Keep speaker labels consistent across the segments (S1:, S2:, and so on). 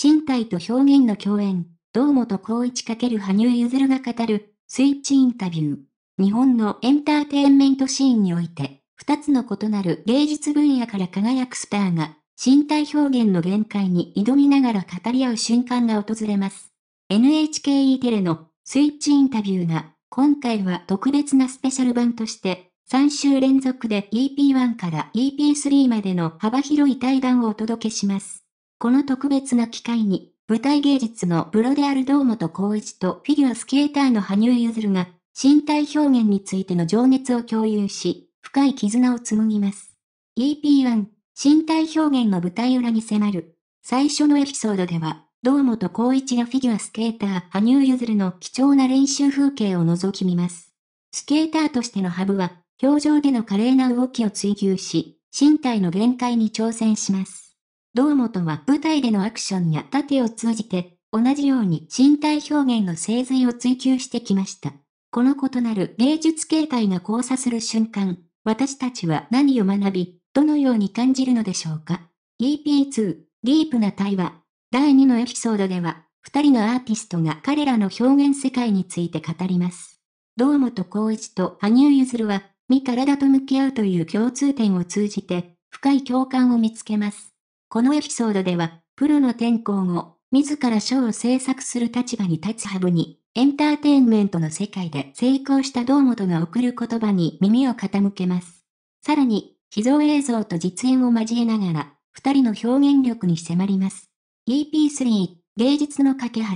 S1: 身体と表現の共演、堂本光一×羽生結弦が語る、スイッチインタビュー。日本のエンターテインメントシーンにおいて、二つの異なる芸術分野から輝くスターが、身体表現の限界に挑みながら語り合う瞬間が訪れます。NHKE テレのスイッチインタビューが、今回は特別なスペシャル版として、3週連続で EP1 から EP3 までの幅広い対談をお届けします。この特別な機会に、舞台芸術のプロである堂本光一とフィギュアスケーターの羽生結弦が、身体表現についての情熱を共有し、深い絆を紡ぎます。EP1、身体表現の舞台裏に迫る。最初のエピソードでは、堂本光一がフィギュアスケーター、羽生結弦の貴重な練習風景を覗き見ます。スケーターとしてのハブは、表情での華麗な動きを追求し、身体の限界に挑戦します。堂本は舞台でのアクションや盾を通じて、同じように身体表現の精髄を追求してきました。この異なる芸術形態が交差する瞬間、私たちは何を学び、どのように感じるのでしょうか ?EP2、ディープな対話。第2のエピソードでは、二人のアーティストが彼らの表現世界について語ります。堂本光一と羽生結弦は、身体と向き合うという共通点を通じて、深い共感を見つけます。このエピソードでは、プロの転校後、自らーを制作する立場に立つハブに、エンターテインメントの世界で成功した堂本が送る言葉に耳を傾けます。さらに、秘蔵映像と実演を交えながら、二人の表現力に迫ります。EP3 芸術の架け橋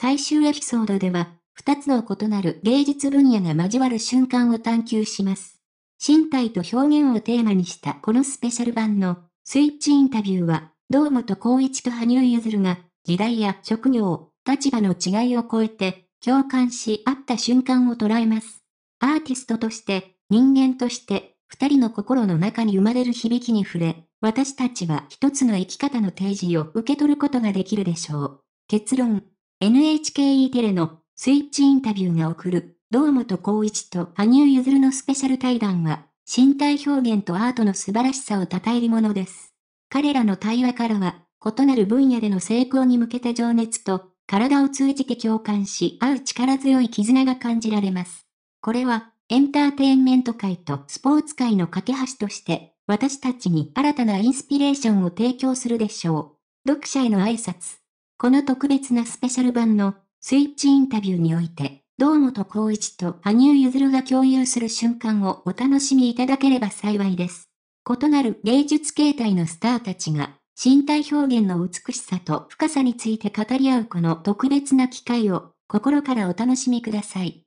S1: 最終エピソードでは、二つの異なる芸術分野が交わる瞬間を探求します。身体と表現をテーマにしたこのスペシャル版のスイッチインタビューは、堂本光一と羽生結弦が、時代や職業、立場の違いを超えて、共感し合った瞬間を捉えます。アーティストとして、人間として、二人の心の中に生まれる響きに触れ、私たちは一つの生き方の提示を受け取ることができるでしょう。結論。NHKE テレのスイッチインタビューが送る、堂本光一と羽生結弦のスペシャル対談は、身体表現とアートの素晴らしさを称えるものです。彼らの対話からは、異なる分野での成功に向けた情熱と、体を通じて共感し合う力強い絆が感じられます。これは、エンターテインメント界とスポーツ界の架け橋として、私たちに新たなインスピレーションを提供するでしょう。読者への挨拶。この特別なスペシャル版のスイッチインタビューにおいて、堂本光一と羽生結弦が共有する瞬間をお楽しみいただければ幸いです。異なる芸術形態のスターたちが、身体表現の美しさと深さについて語り合うこの特別な機会を、心からお楽しみください。